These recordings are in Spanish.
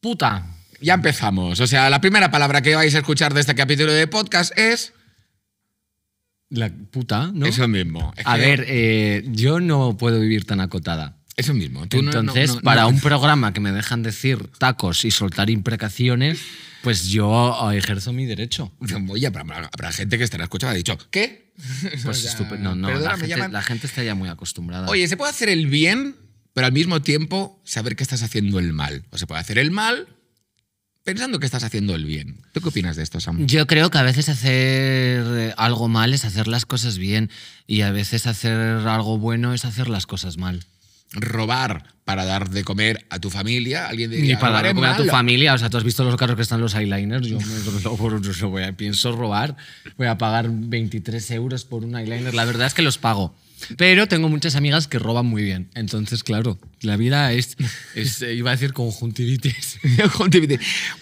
Puta. Ya empezamos. O sea, la primera palabra que vais a escuchar de este capítulo de podcast es. La puta, ¿no? Eso mismo. a ver, eh, yo no puedo vivir tan acotada. Eso mismo. Entonces, para un programa que me dejan decir tacos y soltar imprecaciones, pues yo eh, ejerzo mi derecho. Oye, habrá, la gente que estará escuchando ha dicho, ¿qué? Pues estupendo. No, no, la gente, la gente, está ya muy acostumbrada. Oye, ¿se puede hacer el bien pero al mismo tiempo saber que estás haciendo el mal. O se puede hacer el mal pensando que estás haciendo el bien. ¿Tú qué opinas de esto, Sam? Yo creo que a veces hacer eh, algo mal es hacer las cosas bien y a veces hacer algo bueno es hacer las cosas mal. Robar para dar de comer a tu familia, alguien diría, para dar de comer a tu familia, o sea, tú has visto los carros que están los eyeliners, yo voy pienso robar, voy a pagar 23 euros por un eyeliner, la verdad es que los pago. Pero tengo muchas amigas que roban muy bien. Entonces, claro, la vida es, iba a decir conjuntivitis.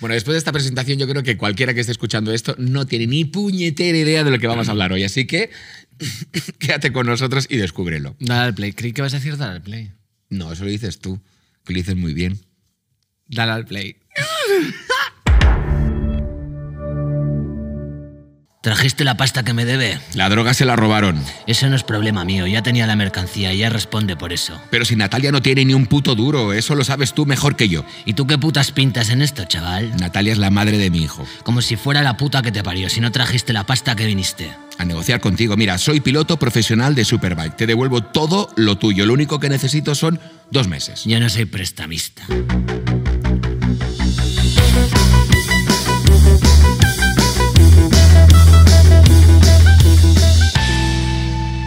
Bueno, después de esta presentación, yo creo que cualquiera que esté escuchando esto no tiene ni puñetera idea de lo que vamos a hablar hoy. Así que quédate con nosotros y descúbrelo. Dale al play. Creí que vas a decir dale al play. No, eso lo dices tú, que lo dices muy bien. Dale al play. ¿Trajiste la pasta que me debe? La droga se la robaron. Eso no es problema mío, ya tenía la mercancía y ya responde por eso. Pero si Natalia no tiene ni un puto duro, eso lo sabes tú mejor que yo. ¿Y tú qué putas pintas en esto, chaval? Natalia es la madre de mi hijo. Como si fuera la puta que te parió, si no trajiste la pasta que viniste. A negociar contigo, mira, soy piloto profesional de Superbike, te devuelvo todo lo tuyo, lo único que necesito son dos meses. Yo no soy prestamista.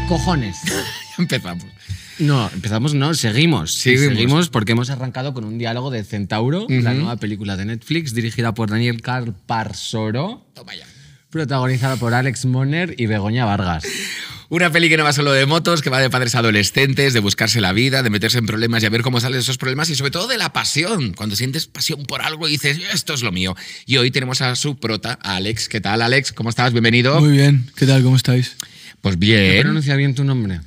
cojones. empezamos. No, empezamos, no, seguimos. Seguimos. porque hemos arrancado con un diálogo de Centauro, la nueva película de Netflix, dirigida por Daniel Carparsoro. Toma ya. Protagonizada por Alex Moner y Begoña Vargas. Una peli que no va solo de motos, que va de padres adolescentes, de buscarse la vida, de meterse en problemas y a ver cómo salen esos problemas y sobre todo de la pasión. Cuando sientes pasión por algo y dices, esto es lo mío. Y hoy tenemos a su prota, a Alex. ¿Qué tal, Alex? ¿Cómo estás? Bienvenido. Muy bien. ¿Qué tal? ¿Cómo estáis? Pues bien. ¿He pronunciado bien tu nombre?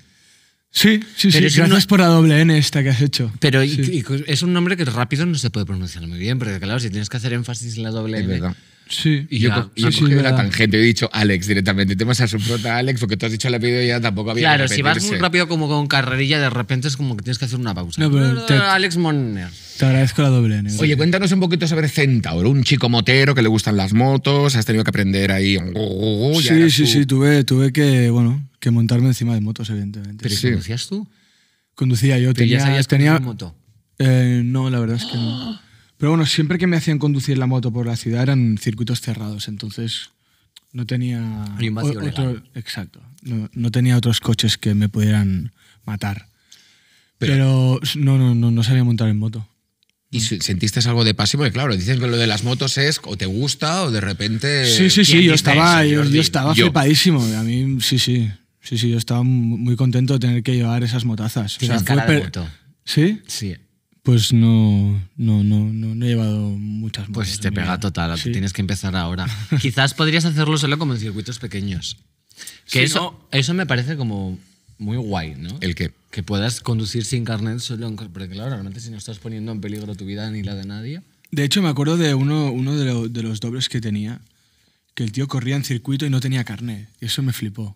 Sí, sí, sí. Gracias no... por la doble N esta que has hecho. Pero es un nombre que rápido no se puede pronunciar muy bien, porque claro, si tienes que hacer énfasis en la doble N. Sí, y yo la tangente, he dicho Alex directamente. Te vas a su prota Alex, porque tú has dicho la y ya tampoco había Claro, si vas muy rápido como con carrerilla, de repente es como que tienes que hacer una pausa. No, Alex Monner. Te agradezco la doble Oye, cuéntanos un poquito sobre Centaur, un chico motero que le gustan las motos, has tenido que aprender ahí. sí, sí, sí, tuve, tuve que, bueno, que montarme encima de motos, evidentemente. ¿Pero conducías tú? Conducía yo, tenía, ya sabías tenía, moto? Eh, no, la verdad es que no. ¡Ah! Pero bueno, siempre que me hacían conducir la moto por la ciudad eran circuitos cerrados, entonces no tenía otro, exacto, no, no, tenía otros coches que me pudieran matar. Pero, no, no, no, no sabía montar en moto. ¿Y sentiste algo de pasivo? Porque claro, dices que lo de las motos es o te gusta o de repente... Sí, sí, sí, yo estaba, yo, estaba flipadísimo. A mí, sí, sí. Sí, sí, yo estaba muy contento de tener que llevar esas motazas. o sea, cara moto. ¿Sí? Sí. Pues no, no, no, no, no he llevado muchas Pues te pega total, tienes que empezar ahora. Quizás podrías hacerlo solo como en circuitos pequeños. Que eso, eso me parece como muy guay, ¿no? ¿El Que puedas conducir sin carnet solo Porque claro, realmente si no estás poniendo en peligro tu vida ni la de nadie... De hecho, me acuerdo de uno, uno de, de los dobles que tenía, que el tío corría en circuito y no tenía carnet. Y eso me flipó.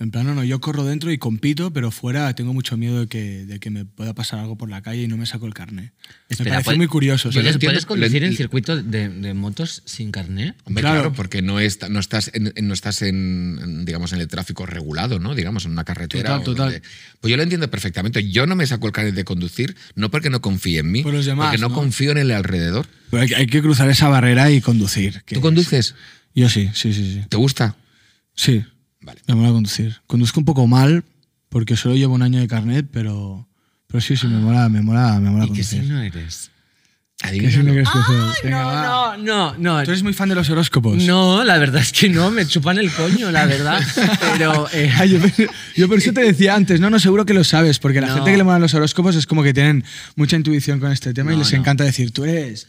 En plan, no, yo corro dentro y compito, pero fuera tengo mucho miedo de que, de que me pueda pasar algo por la calle y no me saco el carnet. me parece muy curioso. ¿sabes? ¿Puedes, conducir en circuito de, motos sin carnet? claro. porque no, está- no estás, en, no estás en, digamos, en el tráfico regulado, ¿no? Digamos, en una carretera. Total, total. Pues yo lo entiendo perfectamente. Yo no me saco el carnet de conducir, no porque no confíe en mí, porque no, confío en el alrededor. Pues hay, que cruzar esa barrera y conducir. ¿Tú conduces? Yo sí, sí, sí, sí. ¿Te gusta? Sí. Vale. Me mola conducir. Conduzco un poco mal porque solo llevo un año de carnet, pero, pero sí, sí, me ah. mola, me mola, me mola ¿Y conducir. ¿Qué signo eres? ¿Qué signo no, no, no, no. Tú eres muy fan de los horóscopos. No, la verdad es que no, me chupan el coño, la verdad. Pero. Eh. yo, por eso te decía antes, no, no, seguro que lo sabes, porque la gente que le mola los horóscopos es como que tienen mucha intuición con este tema y les encanta decir, tú eres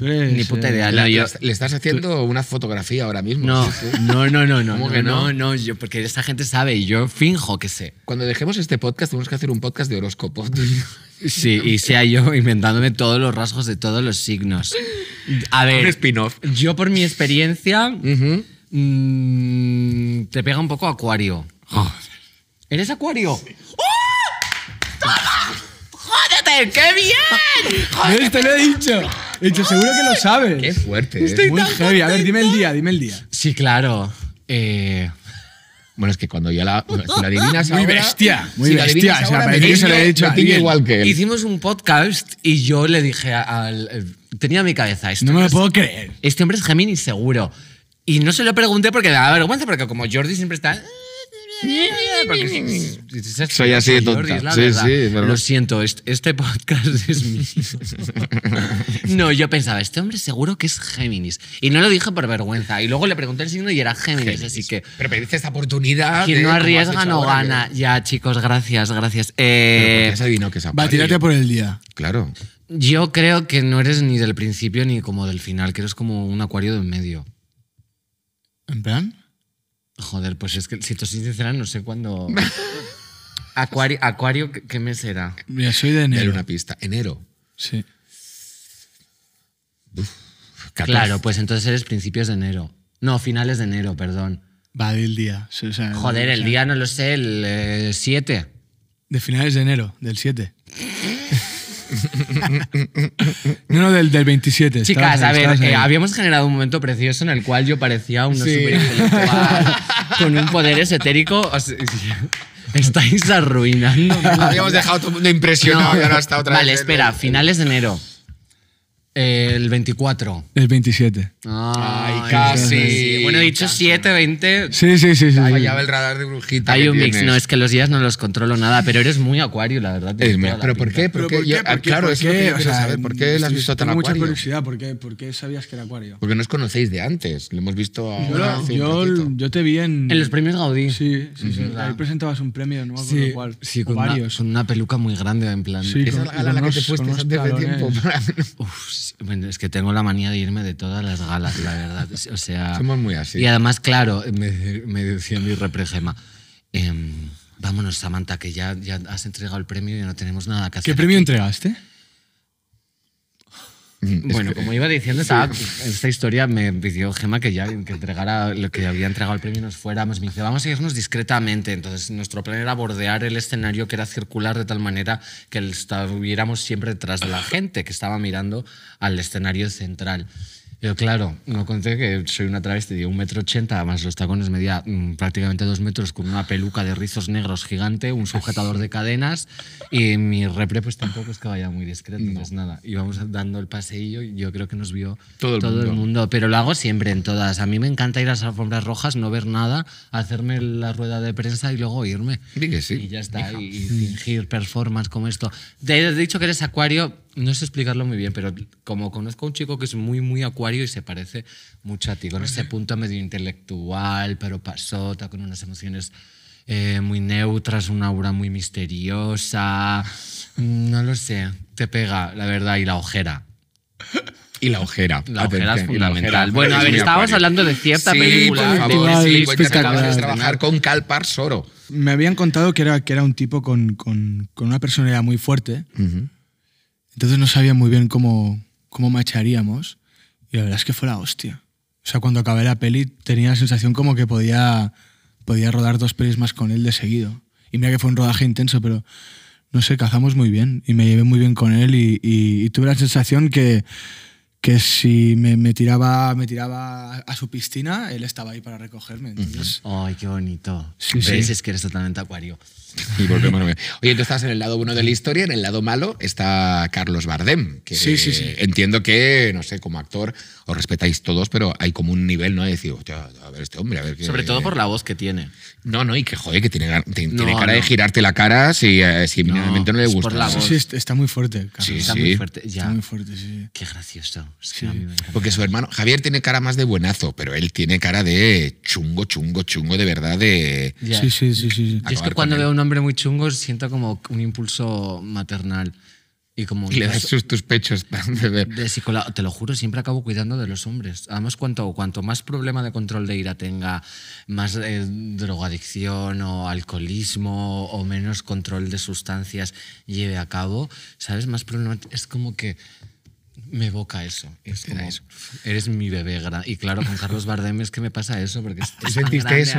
pues, Ni puta eh, idea. le estás haciendo una fotografía ahora mismo. No, no, no, no, no, no, yo, porque esta gente sabe y yo finjo que sé. Cuando dejemos este podcast, tenemos que hacer un podcast de horóscopo. Sí, y sea yo inventándome todos los rasgos de todos los signos. A ver. Un spin-off. Yo, por mi experiencia, mm, te pega un poco Acuario. Ah. ¿Eres Acuario? ¡Oh! ¡Toma! qué bien. Yo te lo he dicho. He dicho, seguro que lo sabes. Qué fuerte. ¿eh? Estoy muy tan heavy. A ver, dime el día, dime el día. Sí, claro. Eh, bueno, es que cuando yo la, la adivinas Muy bestia, muy bestia. O sea, parece se lo he dicho a ti igual que él. Hicimos un podcast y yo le dije al. Tenía mi cabeza esto. No me lo puedo creer. Este hombre es Gemini, seguro. Y no se lo pregunté porque me daba vergüenza, porque como Jordi siempre está. Soy así de tonta. Lo siento, este podcast es mío. no, yo pensaba, este hombre seguro que es Géminis. Y no lo dije por vergüenza. Y luego le pregunté el signo y era Géminis, así que... Pero pediste esta oportunidad. Quien no arriesga no gana. Ya, chicos, gracias, gracias. Eh, que Va, por el día. Claro. Yo creo que no eres ni del principio ni como del final, que eres como un acuario de en medio. ¿En plan? Joder, pues es que si te soy sincera, no sé cuándo. Acuario, Acuario, ¿qué mes era? Mira, soy de enero. una pista. Enero. Sí. claro, pues entonces eres principios de enero. No, finales de enero, perdón. Va del día. Joder, el día no lo sé, el 7. Eh, de finales de enero, del 7. no, del, del 27. Chicas, a ver, eh, habíamos generado un momento precioso en el cual yo parecía un súper superintelectual con un poder esotérico. estáis arruinando. Habíamos dejado todo el mundo impresionado no. otra vez. Vale, espera, finales de enero. El 24. El 27. Ay, casi. Bueno, he dicho 7, 20. Sí, sí, sí. sí, sí. el radar de brujita. Hay un mix, no, es que los días no los controlo nada, pero eres muy acuario, la verdad. Eh, ¿Pero por qué? claro, es que ¿Por qué la has visto tan Tengo mucha curiosidad. ¿Por qué, por qué sabías que era acuario? Porque no os conocéis de antes. Lo hemos visto Yo, yo, te vi en... En los premios Gaudí. Sí, sí, sí. Ahí presentabas un premio, no me acuerdo Sí, cuál. sí, con una, varios. una peluca muy grande, en plan. Sí, Esa la a la que te fuiste hace tiempo. Uf, bueno, es que tengo la manía de irme de todas las galas, la verdad. O sea, Somos muy así. Y además, claro, me, me decía mi repregema. Em, vámonos, Samantha, que ya, ya has entregado el premio y no tenemos nada que hacer. ¿Qué premio entregaste? Bueno, como iba diciendo, esta, esta historia me pidió Gema que ya que entregara lo que había entregado el premio nos fuéramos. Me dice, vamos a irnos discretamente. Entonces, nuestro plan era bordear el escenario que era circular de tal manera que estuviéramos siempre detrás de la gente que estaba mirando al escenario central. Yo, claro, no conté que soy una travesti de un metro ochenta, más los tacones medía mm, prácticamente dos metros, con una peluca de rizos negros gigante, un sujetador de cadenas y mi repre pues tampoco es que vaya muy discreto, no. pues nada. vamos dando el paseillo y yo creo que nos vio todo, el, todo mundo. el, mundo. pero lo hago siempre en todas. A mí me encanta ir a las alfombras rojas, no ver nada, hacerme la rueda de prensa y luego irme. Sí que sí. Y ya está, y, fingir performance como esto. Te he dicho que eres acuario, no sé explicarlo muy bien, pero como conozco a un chico que es muy, muy acuario y se parece mucho a ti, con ese punto medio intelectual, pero pasota, con unas emociones eh, muy neutras, una aura muy misteriosa. No lo sé, te pega, la verdad, y la ojera. Y la ojera. La ojera es fundamental. Bueno, a ver, estábamos hablando de cierta película. de trabajar con Calpar Soro. Me habían contado que era, que era un tipo con, una personalidad muy fuerte. Entonces no sabía muy bien cómo, cómo macharíamos y la verdad es que fue la hostia. O sea, cuando acabé la peli tenía la sensación como que podía, podía rodar dos pelis más con él de seguido. Y mira que fue un rodaje intenso, pero no sé, cazamos muy bien y me llevé muy bien con él y, tuve la sensación que, que si me, tiraba, me tiraba a su piscina, él estaba ahí para recogerme. Ay, qué bonito. Es que eres totalmente acuario. Oye, tú estás en el lado bueno de la historia, en el lado malo está Carlos Bardem, que sí, sí, sí. entiendo que, no sé, como actor os respetáis todos, pero hay como un nivel, ¿no? De decir, a ver este hombre, a ver qué... Sobre todo por la voz que tiene. No, no, y que joder, que tiene, tiene cara de girarte la cara si, eh, no, no le gusta. Sí, está muy fuerte, Sí, está muy fuerte, ya. Está muy fuerte, sí. Qué gracioso. Porque su hermano, Javier tiene cara más de buenazo, pero él tiene cara de chungo, chungo, chungo, de verdad, de... Sí, sí, sí, sí. es que cuando veo hombre muy chungo, siento como un impulso maternal. Y como le das sus, tus pechos De te lo juro, siempre acabo cuidando de los hombres. Además, cuanto, cuanto más problema de control de ira tenga, más eh, drogadicción o alcoholismo o menos control de sustancias lleve a cabo, ¿sabes? Más problema. Es como que me evoca eso. Es eres mi bebé Y claro, con Carlos Bardem es que me pasa eso, porque sentiste eso.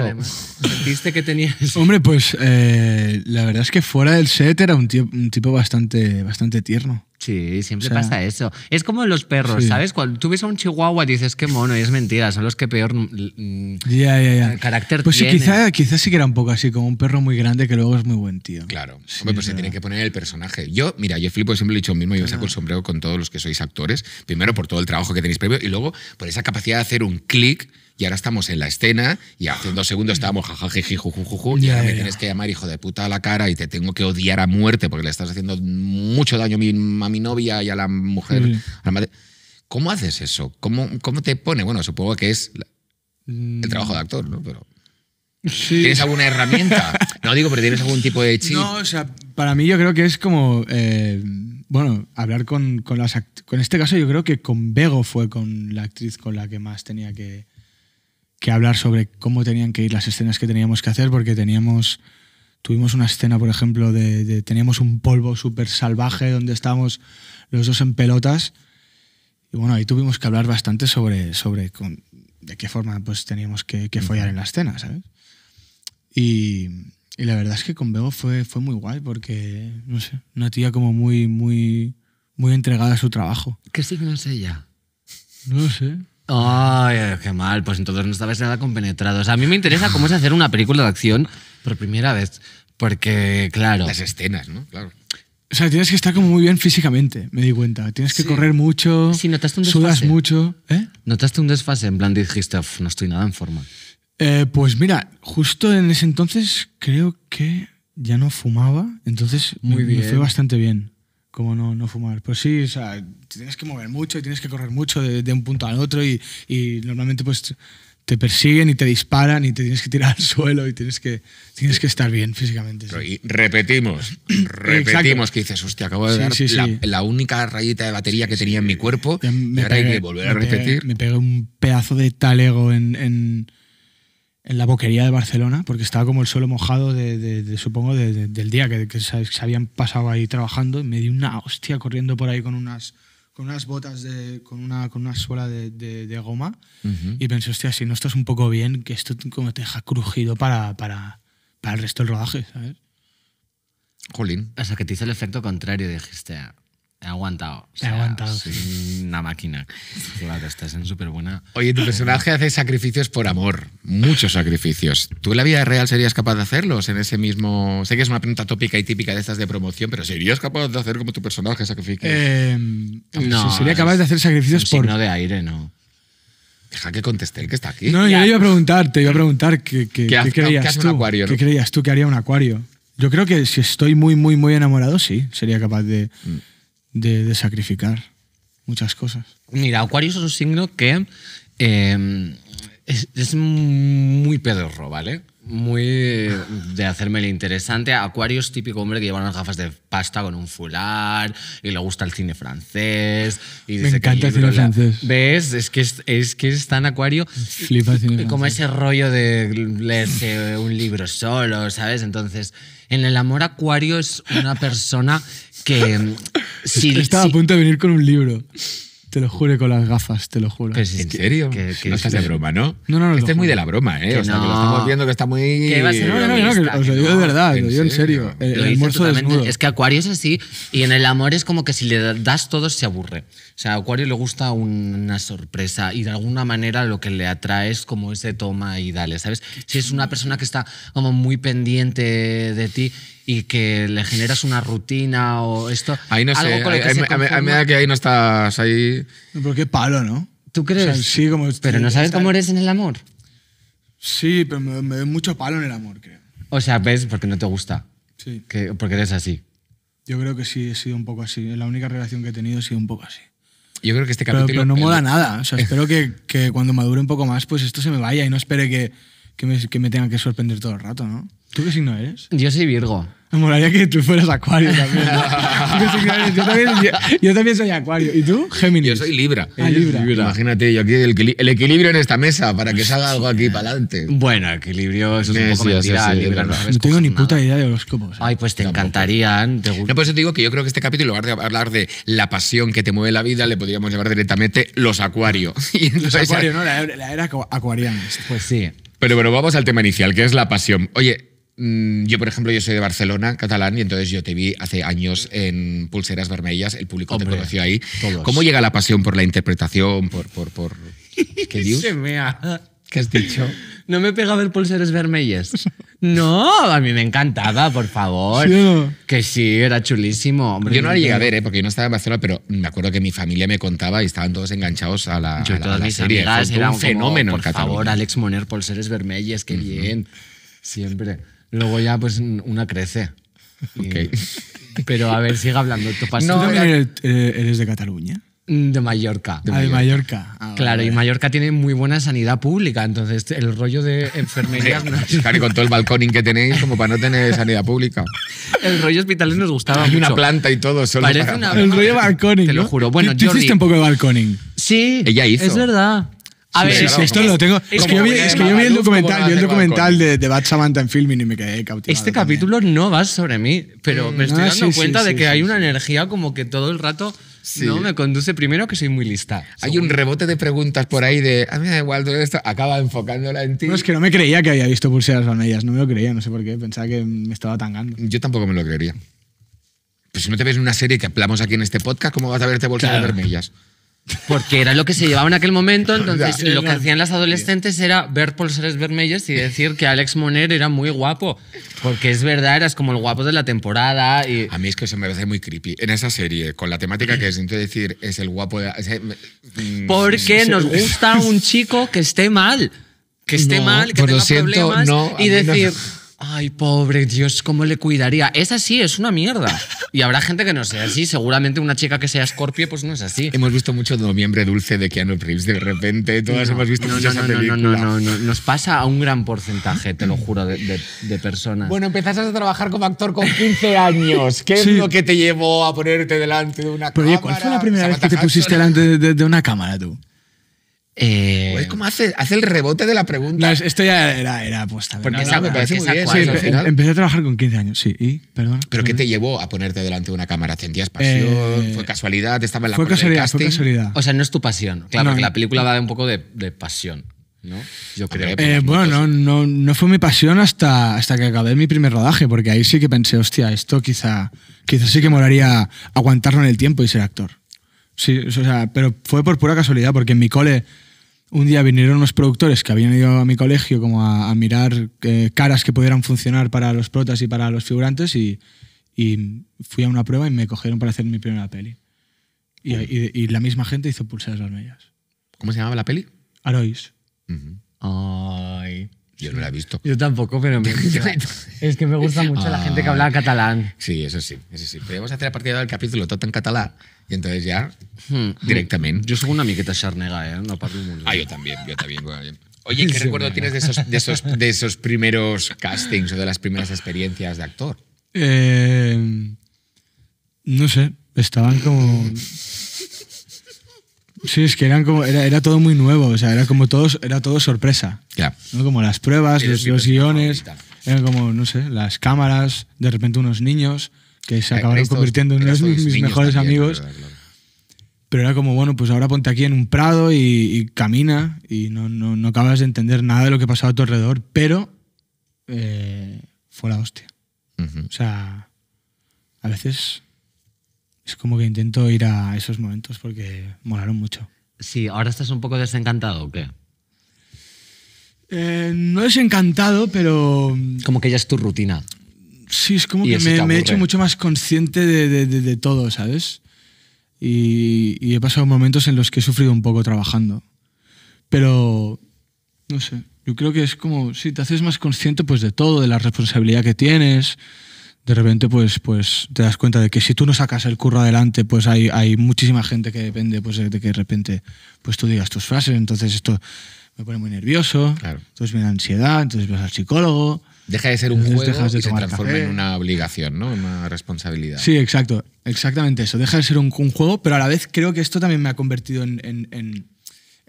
Sentiste que tenías. Hombre, pues eh, la verdad es que fuera del set era un, un tipo bastante, bastante tierno. Sí, siempre pasa eso. Es como los perros, ¿sabes? Cuando tú ves a un chihuahua dices qué mono, y es mentira, son los que peor mm, ya ya El eh, carácter pues tienen. Pues sí, sí que era un poco así, como un perro muy grande que luego es muy buen tío. Claro. Hombre, pues se tiene que poner el personaje. Yo, mira, yo flipo, siempre lo he dicho mismo, yo me saco el sombrero con todos los que sois actores, primero por todo el trabajo que tenéis previo y luego por esa capacidad de hacer un clic y ahora estamos en la escena y hace dos segundos estábamos jajajiji, y ahora me tienes que llamar hijo de puta a la cara y te tengo que odiar a muerte porque le estás haciendo mucho daño a mi, a mi novia y a la mujer, mm. a madre. ¿Cómo haces eso? ¿Cómo, ¿Cómo te pone? Bueno, supongo que es el mm. trabajo de actor, ¿no? Pero... Sí. ¿Tienes alguna herramienta? No digo, pero ¿tienes algún tipo de chip? No, o sea, para mí yo creo que es como. Eh, bueno, hablar con, con las. Con este caso, yo creo que con Bego fue con la actriz con la que más tenía que, que hablar sobre cómo tenían que ir las escenas que teníamos que hacer, porque teníamos, tuvimos una escena, por ejemplo, de, teníamos un polvo súper salvaje donde estábamos los dos en pelotas. Y bueno, ahí tuvimos que hablar bastante sobre, sobre de qué forma pues, teníamos que, que follar en la escena, ¿sabes? Y, y, la verdad es que con Bego fue, fue muy guay porque, no sé, una tía como muy, muy, muy entregada a su trabajo. ¿Qué signos ella? No sé. Ay, qué mal, pues entonces no estabas nada sea, A mí me interesa cómo es hacer una película de acción por primera vez, porque claro... Las escenas, ¿no? Claro. O sea, tienes que estar como muy bien físicamente, me di cuenta. Tienes que correr mucho, notaste un desfase. sudas mucho. ¿eh? ¿Notaste un desfase? En plan dijiste, no estoy nada en forma. Eh, pues mira, justo en ese entonces creo que ya no fumaba, entonces muy bien. fue bastante bien como no, fumar. Pues sí, o sea, tienes que mover mucho y tienes que correr mucho de, un punto al otro y, normalmente pues te persiguen y te disparan y te tienes que tirar al suelo y tienes que, tienes que estar bien físicamente. Y repetimos, repetimos que dices, hostia, acabo de dar la, única rayita de batería que tenía en mi cuerpo me y ahora volver a repetir. me pegué un pedazo de talego en en la boquería de Barcelona, porque estaba como el suelo mojado, de, supongo, del día que, se habían pasado ahí trabajando. Y me di una hostia corriendo por ahí con unas, con unas botas, de, con, una, con una suela de, goma. Y pensé, hostia, si no estás un poco bien, que esto como te deja crujido para, para, el resto del rodaje, ¿sabes? Jolín. O sea, que te hizo el efecto contrario, dijiste, ah, He aguantado. aguantado. una máquina. Claro, estás en súper buena. Oye, tu personaje hace sacrificios por amor. Muchos sacrificios. ¿Tú en la vida real serías capaz de hacerlos en ese mismo. Sé que es una pregunta tópica y típica de estas de promoción, pero ¿serías capaz de hacer como tu personaje sacrificios? Eh, no. sería capaz de hacer sacrificios por. No, de aire, no. Deja que conteste que está aquí. No, yo iba a preguntar, te iba a preguntar ¿Qué, creías tú? que haría un acuario? Yo creo que si estoy muy, muy, muy enamorado, sí, sería capaz de. Mm de, sacrificar muchas cosas. Mira, Acuario es un signo que em, es, muy pedorro, ¿vale? Muy eh, de hacerme interesante. Acuario es típico hombre que lleva unas gafas de pasta con un fular y le gusta el cine francés. Y Me encanta el cine francés. ¿Ves? Es que es, que tan Acuario. Flipa el Como ese rollo de leerse un libro solo, ¿sabes? Entonces, en el amor Acuario es una persona que si, Estaba a punto de venir con un libro. Te lo juro con las gafas, te lo juro. ¿En serio? no estás de broma, ¿no? No, no, no. Este es muy de la broma, ¿eh? O sea, no. que lo estamos viendo que está muy. no, no, no, no, que lo digo de verdad, lo digo en serio. El, el almuerzo Es que Acuario es así y en el amor es como que si le das todo se aburre. O sea, a Acuario le gusta una sorpresa y de alguna manera lo que le atrae es como ese toma y dale, ¿sabes? Si es una persona que está como muy pendiente de ti y que le generas una rutina o esto. Ahí no sé, a medida que ahí no estás ahí. Pero qué palo, ¿no? ¿Tú crees? sí, como pero no sabes cómo eres en el amor. Sí, pero me, doy mucho palo en el amor, creo. O sea, ves porque no te gusta. Sí. Que, porque eres así. Yo creo que sí, he sido un poco así. La única relación que he tenido ha sido un poco así. Yo creo que este capítulo. Pero, no mola nada. O sea, espero que, que, cuando madure un poco más, pues esto se me vaya y no espere que, que, me, que me tenga que sorprender todo el rato, ¿no? ¿Tú qué signo eres? Yo soy Virgo. Me molaría que tú fueras Acuario también. yo, también soy Acuario. ¿Y tú? Géminis. Yo soy Libra. Ah, Libra. Imagínate, yo aquí el, equilibrio en esta mesa para que salga algo aquí para adelante. Bueno, equilibrio, eso es un poco no, tengo ni puta idea de horóscopos. Ay, pues te encantarían. Te no, por eso te digo que yo creo que este capítulo, en lugar de hablar de la pasión que te mueve la vida, le podríamos llevar directamente los acuarios. los Acuario, ¿no? La, la era acuariana. Pues sí. Pero bueno, vamos al tema inicial, que es la pasión. Oye, Mm, yo, por ejemplo, yo soy de Barcelona, catalán, y entonces yo te vi hace años en Pulseras Vermellas, el público te conoció ahí. ¿Cómo llega la pasión por la interpretación, por... por, por... ¿Qué dios? ¿Qué has dicho? No me pega ver Pulseras Vermellas. No, a mí me encantaba, por favor. Que sí, era chulísimo. yo no la llegué a ver, ¿eh? porque yo no estaba en Barcelona, pero me acuerdo que mi familia me contaba y estaban todos enganchados a la, todas mis serie. Fue un fenómeno Por favor, Alex Moner, Pulseras Vermellas, qué bien. Siempre. Luego ya, pues una crece. Pero a ver, siga hablando. Tú también eh, eres, de Cataluña? Mm, de Mallorca. de ah, Mallorca. Ah, claro, y Mallorca tiene muy buena sanidad pública, entonces el rollo de enfermería, Claro, y con todo el balconing que tenéis, como para no tener sanidad pública. el rollo hospitales nos gustaba Hay una planta y todo, solo Parece El rollo balconing. Te lo juro. Bueno, Tú- hiciste un poco de balconing. Sí, Ella hizo. es verdad. A ver, esto lo tengo. Es, que, yo vi, el documental, documental de, Bad Samantha en filming y me quedé cautivado. Este capítulo no va sobre mí, pero mm. me estoy ah, dando cuenta de que hay una energía como que todo el rato no me conduce. Primero, que soy muy lista. Hay un rebote de preguntas por ahí de. A mí me da igual todo esto. Acaba enfocándola en ti. No, es que no me creía que había visto pulseras ellas No me lo creía, no sé por qué. Pensaba que me estaba tangando. Yo tampoco me lo creería. Pues si no te ves en una serie que hablamos aquí en este podcast, ¿cómo vas a verte bolsas claro. vermelhas? Porque era lo que se llevaba en aquel momento, entonces lo que hacían las adolescentes era ver pulseres vermelhos y decir que Alex Moner era muy guapo. Porque es verdad, eras como el guapo de la temporada. Y... A mí es que se me parece muy creepy. En esa serie, con la temática que es, decir, es el guapo de... Eh, mm, Porque nos gusta un chico que esté mal. Que esté mal, que pues tenga problemas y decir... Ay, pobre Dios, ¿cómo le cuidaría? Esa así, es una mierda. Y habrá gente que no sea así. Seguramente una chica que sea Scorpio, pues no es así. Hemos visto mucho Noviembre Dulce de Keanu Reeves de repente. Todas hemos visto no, no, no, No, no, no, Nos pasa a un gran porcentaje, te lo juro, de, personas. Bueno, empezaste a trabajar como actor con 15 años. ¿Qué es lo que te llevó a ponerte delante de una cámara? ¿cuál fue la primera vez que te pusiste delante de una cámara tú? Eh, como hace, el rebote de la pregunta. esto ya era, era aposta. empecé a trabajar con 15 años, ¿Pero qué te llevó a ponerte delante de una cámara? ¿Sentías pasión? Eh, ¿Fue casualidad? ¿Estaba la fue casualidad, fue casualidad. O sea, no es tu pasión. Claro, la película va un poco de, pasión. Yo creo. Pues, eh, bueno, no, no, fue mi pasión hasta, hasta que acabé mi primer rodaje, porque ahí sí que pensé, hostia, esto quizá, quizá sí que molaría aguantarlo en el tiempo y ser actor. Sí, o sea, pero fue por pura casualidad, porque en mi cole un día vinieron unos productores que habían ido a mi colegio como a, mirar eh, caras que pudieran funcionar para los protas y para los figurantes y, fui a una prueba y me cogieron para hacer mi primera peli. Y, la misma gente hizo Las Mellas. ¿Cómo se llamaba la peli? Arois. Ay. Yo no la he visto. Yo tampoco, pero me es que me gusta mucho la gente que habla catalán. Sí, eso sí, eso sí. Podríamos hacer a partir del capítulo todo en catalán y entonces ya hmm. directamente. Yo soy una amiguita charnega, ¿eh? No parlo mucho. Ah, yo también, yo también. Oye, ¿qué recuerdo tienes de esos, de, esos, primeros castings o de las primeras experiencias de actor? Eh, no sé, estaban como Sí, es que eran como, era, era, todo muy nuevo, o sea, era como todos, era todo sorpresa. Como las pruebas, los, guiones, eran como, no sé, las cámaras, de repente unos niños que se eh, acabaron convirtiendo en unos mis, mis mejores amigos. Pero era como, bueno, pues ahora ponte aquí en un prado y, camina y no, no, no, acabas de entender nada de lo que pasaba a tu alrededor, pero eh, fue la hostia. O sea, a veces es como que intento ir a esos momentos porque molaron mucho. Sí, ¿ahora estás un poco desencantado o qué? Eh, no desencantado, pero... Mm, como que ya es tu rutina. Sí, es como que me, he hecho mucho más consciente de, todo, ¿sabes? Y, y, he pasado momentos en los que he sufrido un poco trabajando. Pero, no sé, yo creo que es como, si te haces más consciente pues de todo, de la responsabilidad que tienes, de repente pues, pues te das cuenta de que si tú no sacas el curro adelante, pues hay, hay muchísima gente que depende pues, de que de repente pues, tú digas tus frases. Entonces esto me pone muy nervioso, entonces viene ansiedad, entonces vas al psicólogo. Deja de ser un juego y se transforma en una obligación, ¿no? una responsabilidad. Sí, exacto. Exactamente eso. Deja de ser un, juego, pero a la vez creo que esto también me ha convertido en,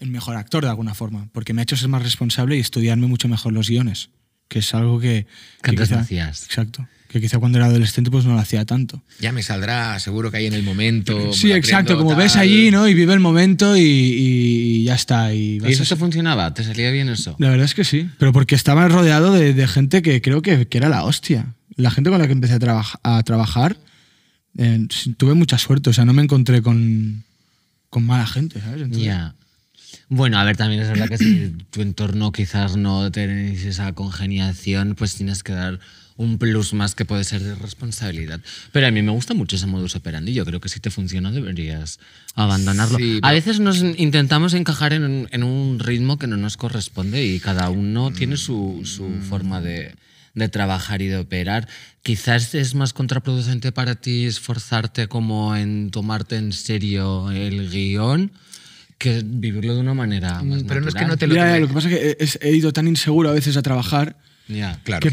mejor actor de alguna forma, porque me ha hecho ser más responsable y estudiarme mucho mejor los guiones que es algo que... Exacto que quizá cuando era adolescente pues no lo hacía tanto. Ya me saldrá, seguro que hay en el momento. Sí, exacto, como ves allí, ¿no? Y vive el momento y, ya está. ¿Y, eso funcionaba? ¿Te salía bien eso? La verdad es que sí, pero porque estaba rodeado de, gente que creo que, era la hostia. La gente con la que empecé a, trabajar, eh, tuve mucha suerte, o sea, no me encontré con, mala gente, ¿sabes? Bueno, a ver, también es verdad que si tu entorno quizás no tenéis esa congeniación, pues tienes que dar un plus más que puede ser de responsabilidad. Pero a mí me gusta mucho ese modus operandi. Yo creo que si te funciona deberías abandonarlo. a veces nos intentamos encajar en un, ritmo que no nos corresponde y cada uno mm. tiene su, forma de, trabajar y de operar. Quizás es más contraproducente para ti esforzarte como en tomarte en serio el guión que vivirlo de una manera mm, Pero no es que no te lo... Mira, lo que pasa es que he ido tan inseguro a veces a trabajar claro.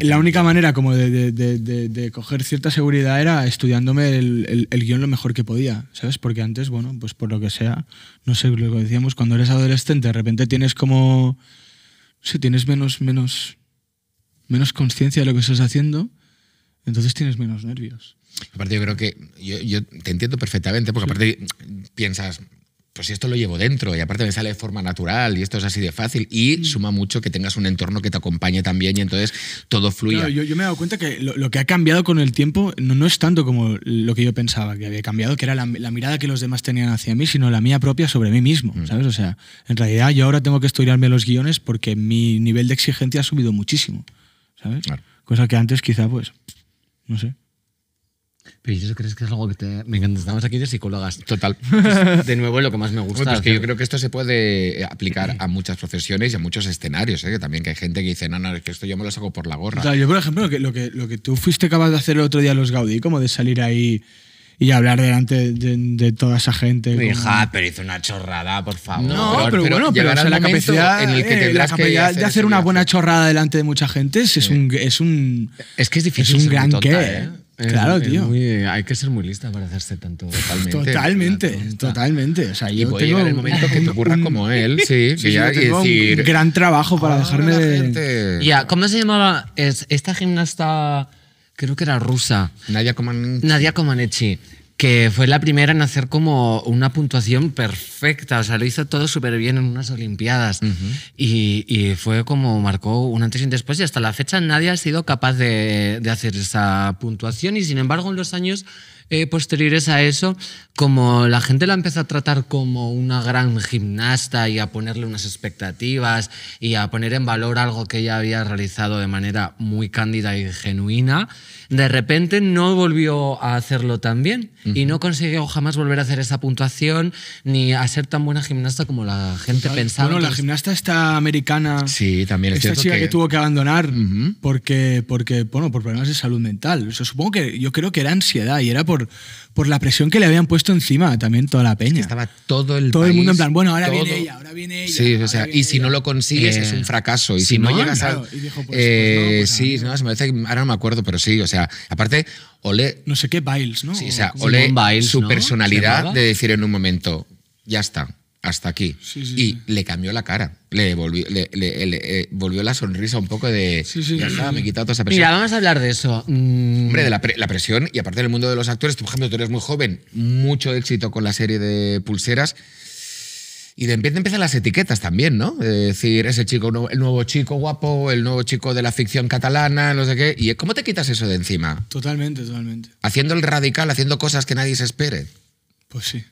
la única manera, de como de, coger cierta seguridad era estudiándome el, guión lo mejor que podía, ¿sabes? Porque antes, bueno, pues por lo que sea, no sé, lo que decíamos, cuando eres adolescente de repente tienes como... si tienes menos, menos, menos conciencia de lo que estás haciendo, entonces tienes menos nervios. Aparte, yo creo que yo, yo, te entiendo perfectamente, porque aparte piensas, pues si esto lo llevo dentro y aparte me sale de forma natural y esto es así de fácil y mm. suma mucho que tengas un entorno que te acompañe también y entonces todo fluye. yo, me he dado cuenta que lo, que ha cambiado con el tiempo no, es tanto como lo que yo pensaba que había cambiado, que era la, mirada que los demás tenían hacia mí, sino la mía propia sobre mí mismo, mm. ¿sabes? O sea, en realidad yo ahora tengo que estudiarme los guiones porque mi nivel de exigencia ha subido muchísimo, ¿sabes? Cosa que antes quizá pues, no sé. Pero eso crees que es algo que te... me estamos aquí de psicólogas. Total. de nuevo, lo que más me gusta. Bueno, pues que yo creo que esto se puede eh, aplicar a muchas profesiones y a muchos escenarios. ¿eh? Que también que hay gente que dice, no, no, es que esto yo me lo saco por la gorra. yo, por ejemplo, lo que, lo, tú fuiste capaz de hacer el otro día los Gaudí, como de salir ahí y hablar delante de, toda esa gente. Hija, pero hizo una chorrada, por favor. No, pero, bueno, pero la capacidad, eh, de hacer una buena chorrada delante de mucha gente es, un, es un. Es que es difícil. Es un gran qué, claro, tío. hay que ser muy lista para hacerse tanto. Totalmente. Totalmente, totalmente. O sea, yo tengo el momento que te ocurra como él, sí. sí, gran trabajo para dejarme Ya, ¿cómo se llamaba? esta gimnasta, creo que era rusa. Nadia Comaneci. Nadia Comaneci que fue la primera en hacer como una puntuación perfecta, o sea, lo hizo todo súper bien en unas Olimpiadas y, fue como marcó un antes y un después y hasta la fecha nadie ha sido capaz de, hacer esa puntuación y sin embargo en los años eh, posteriores a eso, como la gente la empezó a tratar como una gran gimnasta y a ponerle unas expectativas y a poner en valor algo que ella había realizado de manera muy cándida y genuina, de repente no volvió a hacerlo tan bien y no consiguió jamás volver a hacer esa puntuación ni a ser tan buena gimnasta como la gente pensaba. Bueno, la gimnasta está americana, sí, también es esta chica que... tuvo que abandonar porque, porque, bueno, por problemas de salud mental. supongo que yo creo que era ansiedad y era por por la presión que le habían puesto encima también toda la peña. Estaba todo el Todo el mundo en plan, bueno, ahora viene ella, ahora viene ella. Sí, o sea, y si no lo consigues es un eh, fracaso. Y si, no, llegas a. Pues, pues eh, pues sí, ahora no me acuerdo, pero sí, o sea, aparte, Ole. No sé qué Biles, ¿no? Sí, o sea, Ole, su personalidad de decir en un momento, ya está hasta aquí. y le cambió la cara, le, volvió, le, eh, volvió la sonrisa un poco de... ya sí. me he quitado toda esa presión. Mira, vamos a hablar de eso. Mm. Hombre, de la, presión y aparte del mundo de los actores, tú, por ejemplo, tú eres muy joven, mucho éxito con la serie de Pulseras. Y de repente empiezan las etiquetas también, ¿no? Es decir, ese chico, el nuevo chico guapo, el nuevo chico de la ficción catalana, no sé qué. ¿Y cómo te quitas eso de encima? Totalmente, totalmente. Haciendo el radical, haciendo cosas que nadie se espere. Pues sí.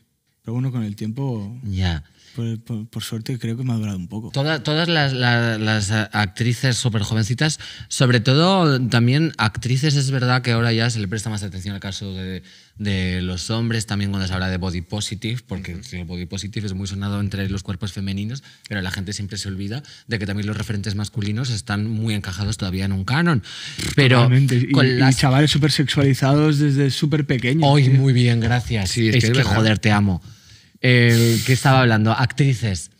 Pero bueno, con el tiempo. Ya. Por, por, suerte creo que me ha durado un poco. todas todas las, las, actrices súper jovencitas, sobre todo también actrices, es verdad que ahora ya se le presta más atención al caso de, de los hombres, también cuando se habla de body positive, porque el body positive es muy sonado entre los cuerpos femeninos, pero la gente siempre se olvida de que también los referentes masculinos están muy encajados todavía en un canon. Pero con chavales súper sexualizados desde súper pequeños. Hoy muy bien, gracias. es, que joder, te amo eh, ¿Qué estaba hablando? Actrices.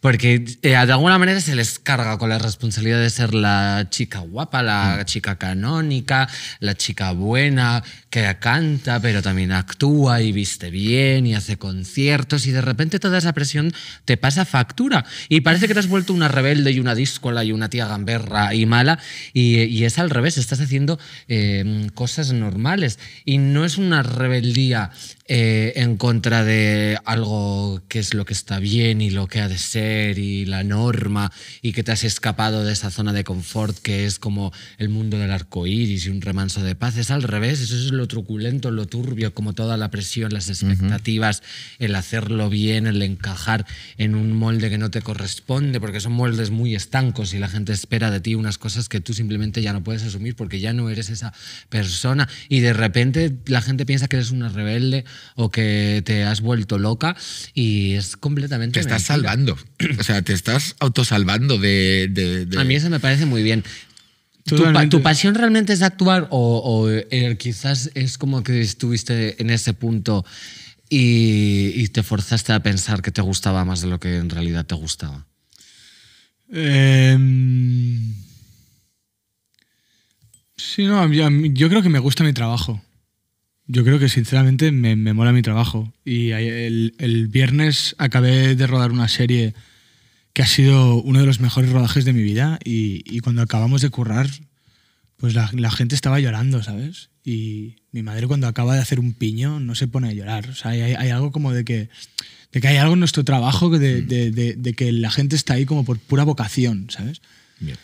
Porque eh, de alguna manera se les carga con la responsabilidad de ser la chica guapa, la mm. chica canónica, la chica buena, que canta, pero también actúa y viste bien y hace conciertos y de repente toda esa presión te pasa factura y parece que te has vuelto una rebelde y una díscola y una tía gamberra y mala y, es al revés, estás haciendo eh, cosas normales y no es una rebeldía eh, en contra de algo que es lo que está bien y lo que ha de ser y la norma y que te has escapado de esa zona de confort que es como el mundo del arco iris y un remanso de paz. Es al revés, eso es lo truculento, lo turbio, como toda la presión, las expectativas, el hacerlo bien, el encajar en un molde que no te corresponde, porque son moldes muy estancos y la gente espera de ti unas cosas que tú simplemente ya no puedes asumir porque ya no eres esa persona y de repente la gente piensa que eres una rebelde o que te has vuelto loca y es completamente. Te estás salvando o sea, te estás autosalvando de, A mí eso me parece muy bien. Tu, pasión realmente es actuar o, eh, quizás es como que estuviste en ese punto y, te forzaste a pensar que te gustaba más de lo que en realidad te gustaba? Em, sí, no, yo creo que me gusta mi trabajo. Yo creo que sinceramente me, me mola mi trabajo. Y el, el, viernes acabé de rodar una serie que ha sido uno de los mejores rodajes de mi vida y, y cuando acabamos de currar, pues la, gente estaba llorando, ¿sabes? Y mi madre cuando acaba de hacer un piño no se pone a llorar. O sea, hay, algo como de que, de que hay algo en nuestro trabajo mm. de, de, que la gente está ahí como por pura vocación, ¿sabes? Bien.